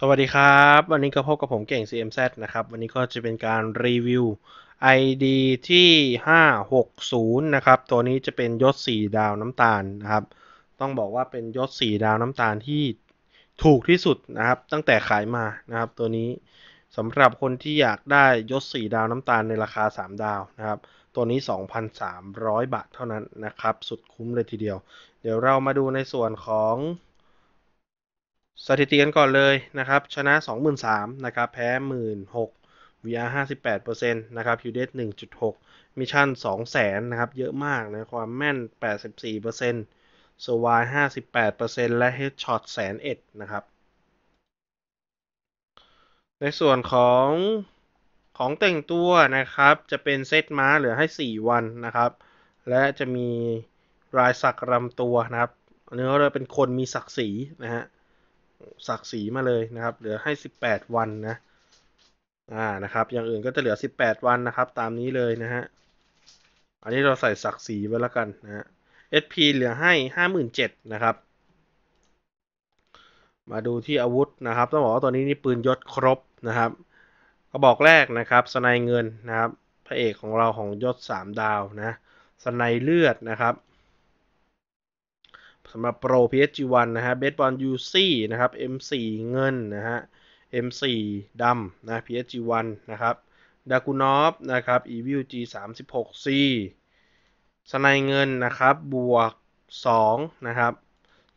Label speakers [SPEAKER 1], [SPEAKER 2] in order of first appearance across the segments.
[SPEAKER 1] สวัสดีครับ วันนี้ก็พบกับผมเก่ง CMZ นะครับวันนี้ก็จะเป็นการรีวิว ID ที่ 560 นะครับตัวนี้จะเป็นยศ4ดาวน้ำตาลนะครับ ต้องบอกว่าเป็นยศ4ดาวน้ำตาลที่ถูกที่สุดนะครับ ตั้งแต่ขายมานะครับ ตัวนี้สำหรับคนที่อยากได้ยศ4ดาวน้ำตาลในราคา 3 ดาวนะครับตัวนี้ 2,300บาทเท่านั้นนะครับ สุดคุ้มเลยทีเดียว เดี๋ยวเรามาดูในส่วนของสถิติกันก่อนเลยนะครับ ชนะ 23,000นะครับ แพ้ 16,000 VR 58%นะครับ QDS 1.6มิชชั่น200,000นะครับ เยอะมากนะความแม่น84%สวาย 58%และ Headshot แสนเอ็ดนะครับ ในส่วนของของแต่งตัวนะครับ จะเป็นเซตม้าเหลือให้ 4 วันนะครับ และจะมีรายสักรำตัวนะครับ เนื้อเราเป็นคนมีศักดิ์ศรีนะฮะศักดิ์ศรีมาเลยนะครับ เหลือให้ 18 วันนะ อ่า นะครับ อย่างอื่นก็จะเหลือ 18 วันนะครับ ตามนี้เลยนะฮะ อันนี้เราใส่ศักดิ์ศรีไว้แล้วกันนะฮะ SP เหลือให้57,000นะครับ มาดูที่อาวุธนะครับต้องบอกว่าตัวนี้นี่ปืนยศครบนะครับกระบอกแรกนะครับสไนเงินนะครับพระเอกของเราของยศ3ดาวนะสไนเลือดนะครับสำหรับโปร PSG1 นะฮะเบสบอล UC นะครับ M4 เงินนะฮะ M4 ดำนะ PSG1 นะครับดากูนอฟนะครับ Evil G36C สนายเงินนะครับ บวก 2 นะครับ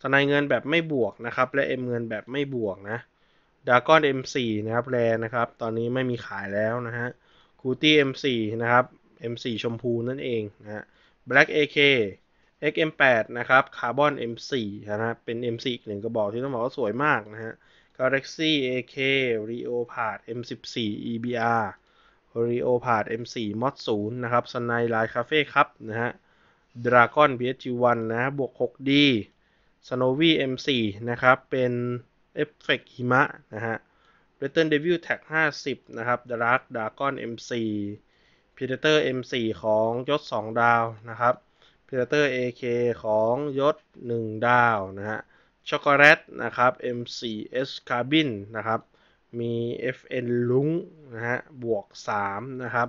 [SPEAKER 1] สนายเงินแบบไม่บวกนะครับ และ M เงินแบบไม่บวกนะดากอน M4 นะครับแรนะครับ ตอนนี้ไม่มีขายแล้วนะฮะคูตี้ M4 นะครับ M4 ชมพูนั่นเอง นะ Black AK XM8 นะครับ Carbon M4 นะครับเป็น M4 อีกหนึ่งกระบอกที่ต้องบอกว่าสวยมากนะฮะ Galaxy AK Leopard M14 EBR Leopard M4 Mod 0นะครับ s n i l i n e Cafe ครับนะฮะ Dragon BSG1 นะบวก 6D Snowy M4 นะครับ เป็นเอฟเฟกหิมะนะฮะ Return Devil Tag 50 นะครับ Dark Dragon M4 Predator M4 ของยศ2ดาวนะครับพ r ลเตอร์ AK ของยศ 1 ดาวนะฮะ ช็อกโกแลตนะครับ M4S Carbin นะครับ มี FN ลุงนะฮะบวก3นะครับ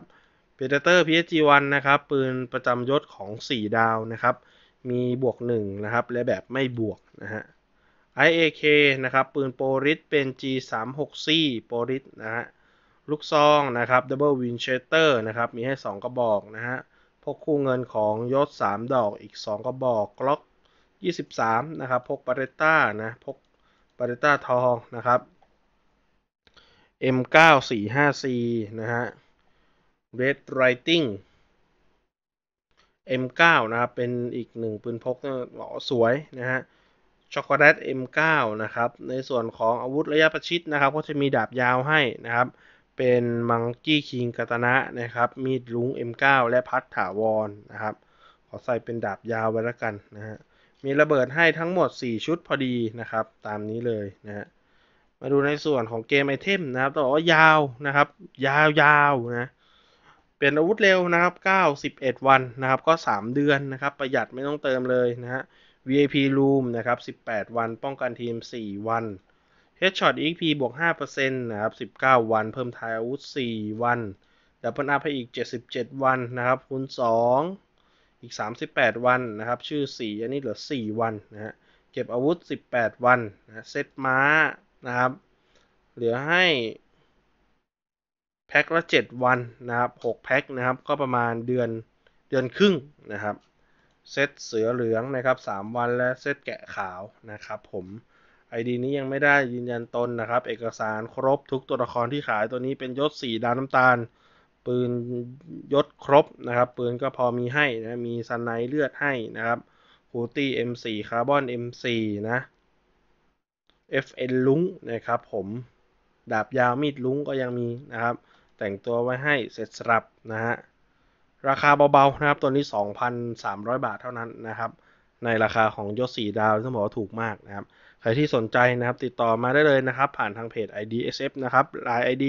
[SPEAKER 1] พ r ลเตอร์ PSG1 นะครับ ปืนประจำยศของ 4 ดาวนะครับ มีบวก1นะครับและแบบไม่บวกนะฮะ IAK นะครับปืนโปริสเป็น G36C โปริสนะฮะลูกซองนะครับ Double Winchester นะครับมีให้ 2 กระบอกนะฮะพกคู่เงินของยศ 3 ดอกอีก 2กระบอกกล็อก23นะครับ พกปาเรต้านะพกปาเรต้าทองนะครับ M945C นะฮะ Red Writing M9 นะครับ เป็นอีกหนึ่งปืนพกหล่อสวยนะฮะ ช็อกโกแลต M9 นะครับ ในส่วนของอาวุธระยะประชิดนะครับ ก็จะมีดาบยาวให้นะครับเป็นมังกี้คิงกาตนะ นะครับ มีดลุง M9 และพัดถาวรนะครับ ขอใส่เป็นดาบยาวไว้ละกันนะฮะมีระเบิดให้ทั้งหมด 4 ชุดพอดีนะครับ ตามนี้เลยนะฮะมาดูในส่วนของเกมไอเทมนะครับต้องบอกว่ายาวนะครับ ยาวยาวนะเป็นอาวุธเร็วนะครับ9 11วันนะครับ ก็ 3 เดือนนะครับ ประหยัดไม่ต้องเติมเลยนะฮะ VIP Room นะครับ 18 วัน ป้องกันทีม4วัน Headshot EXP บวก5%นะครับ19 วัน เพิ่มทายอาวุธ4วันดับเบิลอัพไปอีก 77 วันนะครับคูณ 2 อีก 38 วันนะครับชื่อ4อันนี้เหลือ4วันนะฮะเก็บอาวุธ 18 วันนะเซตม้านะครับเหลือให้แพ็คละ7 วันนะครับ6แพ็คนะครับก็ประมาณเดือนเดือนครึ่งนะครับ เซตเสือเหลืองนะครับ3วันและเซตแกะขาวนะครับ ผมไอดีนี้ยังไม่ได้ยืนยันตนนะครับ เอกสารครบทุกตัวละครที่ขายตัวนี้เป็นยศสีดาน้ำตาล ปืนยศครบนะครับ ปืนก็พอมีให้นะมีสไนเลือดให้นะครับคูตี้ M4 คาร์บอน M4 นะ FN ลุงนะครับผมดาบยาวมีดลุงก็ยังมีนะครับ แต่งตัวไว้ให้เสร็จสรับนะฮะราคาเบาๆนะครับตัวนี้ 2,300 บาทเท่านั้นนะครับ ในราคาของยศสีดาวต้องบอกว่าถูกมากนะครับครที่สนใจนะครับ ติดต่อมาได้เลยนะครับผ่านทางเพจ IDSF นะครับ Line ID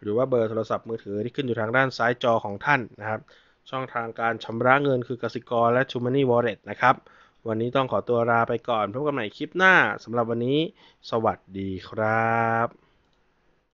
[SPEAKER 1] หรือว่าเบอร์โทรศัพท์มือถือที่ขึ้นอยู่ทางด้านซ้ายจอของท่านนะครับ ช่องทางการชำระเงินคือกสิกรและ t r u m o n e y Wallet นะครับวันนี้ต้องขอตัวลาไปก่อนพบกันใหม่คลิปหน้าสำหรับวันนี้สวัสดีครับ